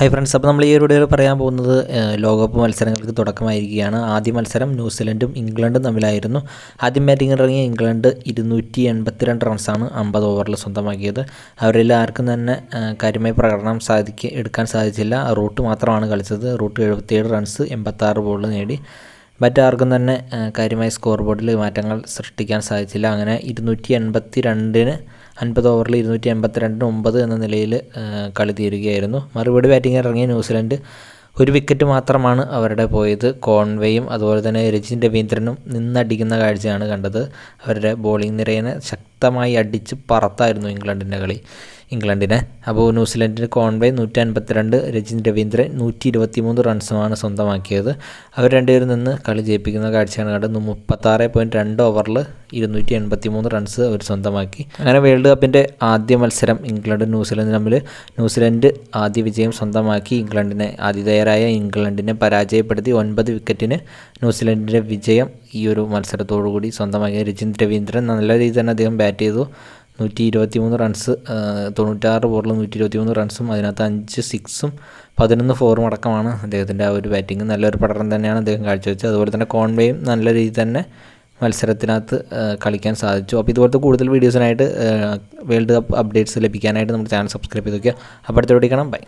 hi friends അപ്പോൾ നമ്മൾ ഈ ഒരു വീഡിയോയിൽ പറയാൻ പോകുന്നത് ലോകകപ്പ് മത്സരങ്ങൾക്ക് തുടക്കമായിരിക്കുകയാണ് ആദ്യ മത്സരം ന്യൂസിലൻഡും ഇംഗ്ലണ്ടും തമ്മിലായിരുന്നു ആദ്യം ബാറ്റിംഗ് ഇറങ്ങിയ ഇംഗ്ലണ്ട് ഇരുന്നൂറ്റി എൺപത്തിരണ്ട് റൺസാണ് അമ്പത് ഓവറിൽ സ്വന്തമാക്കിയത് അവരിൽ ആർക്കും തന്നെ കാര്യമായി പ്രകടനം സാധിക്ക എടുക്കാൻ സാധിച്ചില്ല റൂട്ട് മാത്രമാണ് കളിച്ചത് റൂട്ട് എഴുപത്തിയേഴ് റൺസ് എൺപത്താറ് ബോൾ നേടി മറ്റാർക്കും തന്നെ കാര്യമായി സ്കോർ ബോർഡിൽ മാറ്റങ്ങൾ സൃഷ്ടിക്കാൻ സാധിച്ചില്ല അങ്ങനെ ഇരുന്നൂറ്റി എൺപത്തി രണ്ടിന് അൻപത് ഓവറിൽ ഇരുന്നൂറ്റി എൺപത്തിരണ്ടിന് ഒമ്പത് എന്ന നിലയിൽ കളി തീരുകയായിരുന്നു മറുപടി ബാറ്റിംഗ് ഇറങ്ങിയ ന്യൂസിലൻഡ് ഒരു വിക്കറ്റ് മാത്രമാണ് അവരുടെ പോയത് കോൺവേയും അതുപോലെ തന്നെ രജിൻ രവീന്ദ്രനും നിന്നടിക്കുന്ന കാഴ്ചയാണ് കണ്ടത് അവരുടെ ബോളിംഗ് നിരയെ ശക്തി ശക്തമായി അടിച്ച് പറത്തായിരുന്നു ഇംഗ്ലണ്ടിൻ്റെ കളി ഇംഗ്ലണ്ടിനെ അപ്പോൾ ന്യൂസിലൻഡിൻ്റെ കോൺവേ നൂറ്റി അൻപത്തിരണ്ട് രജിൻ രവീന്ദ്രൻ നൂറ്റി ഇരുപത്തി മൂന്ന് റൺസുമാണ് സ്വന്തമാക്കിയത് അവർ രണ്ടുപേരും നിന്ന് കളി ജയിപ്പിക്കുന്ന കാഴ്ചയാണ് കണ്ടത് മുപ്പത്താറ് പോയിൻറ്റ് രണ്ട് ഓവറിൽ ഇരുന്നൂറ്റി എൺപത്തി മൂന്ന് റൺസ് അവർ സ്വന്തമാക്കി അങ്ങനെ വേൾഡ് കപ്പിൻ്റെ ആദ്യ മത്സരം ഇംഗ്ലണ്ട് ന്യൂസിലൻഡ് തമ്മിൽ ന്യൂസിലൻഡ് ആദ്യ വിജയം സ്വന്തമാക്കി ഇംഗ്ലണ്ടിനെ ആതിഥേയരായ ഇംഗ്ലണ്ടിനെ പരാജയപ്പെടുത്തി ഒൻപത് വിക്കറ്റിന് ന്യൂസിലൻഡിൻ്റെ വിജയം ഈ ഒരു മത്സരത്തോടു കൂടി സ്വന്തമാക്കിയ രജിൻ രവീന്ദ്രൻ നല്ല രീതിയിൽ തന്നെ അദ്ദേഹം ബാറ്റ് ചെയ്തു നൂറ്റി ഇരുപത്തി മൂന്ന് റൺസ് തൊണ്ണൂറ്റാറ് ബോളിൽ നൂറ്റി ഇരുപത്തി മൂന്ന് റൺസും അതിനകത്ത് അഞ്ച് സിക്സും പതിനൊന്ന് ഫോറും അടക്കമാണ് അദ്ദേഹത്തിൻ്റെ ആ ഒരു ബാറ്റിംഗ് നല്ലൊരു പഠനം തന്നെയാണ് അദ്ദേഹം കാഴ്ചവെച്ചത് അതുപോലെ തന്നെ കോൺവേയും നല്ല രീതിയിൽ തന്നെ മത്സരത്തിനകത്ത് കളിക്കാൻ സാധിച്ചു അപ്പോൾ ഇതുപോലത്തെ കൂടുതൽ വീഡിയോസിനായിട്ട് വേൾഡ് കപ്പ് അപ്ഡേറ്റ്സ് ലഭിക്കാനായിട്ട് നമ്മുടെ ചാനൽ സബ്സ്ക്രൈബ് ചെയ്ത് വയ്ക്കുക അപ്പോൾ അടുത്തോടെ കാണാം ബൈ